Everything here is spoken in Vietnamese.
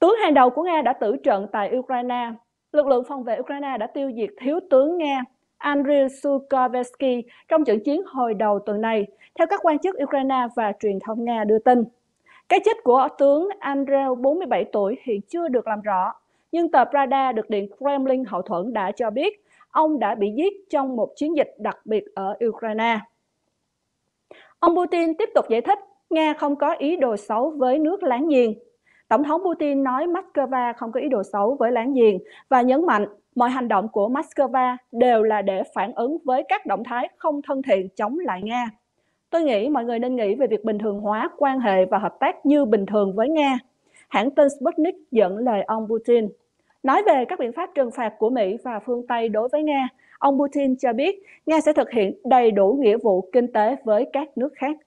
Tướng hàng đầu của Nga đã tử trận tại Ukraine. Lực lượng phòng vệ Ukraine đã tiêu diệt thiếu tướng Nga Andriy Sukovsky trong trận chiến hồi đầu tuần này, theo các quan chức Ukraine và truyền thông Nga đưa tin. Cái chết của tướng Andriy, 47 tuổi, hiện chưa được làm rõ, nhưng tờ Prada được Điện Kremlin hậu thuẫn đã cho biết ông đã bị giết trong một chiến dịch đặc biệt ở Ukraine. Ông Putin tiếp tục giải thích Nga không có ý đồ xấu với nước láng giềng Tổng thống Putin nói Moscow không có ý đồ xấu với láng giềng và nhấn mạnh mọi hành động của Moscow đều là để phản ứng với các động thái không thân thiện chống lại Nga. Tôi nghĩ mọi người nên nghĩ về việc bình thường hóa quan hệ và hợp tác như bình thường với Nga. Hãng tin Sputnik dẫn lời ông Putin. Nói về các biện pháp trừng phạt của Mỹ và phương Tây đối với Nga, ông Putin cho biết Nga sẽ thực hiện đầy đủ nghĩa vụ kinh tế với các nước khác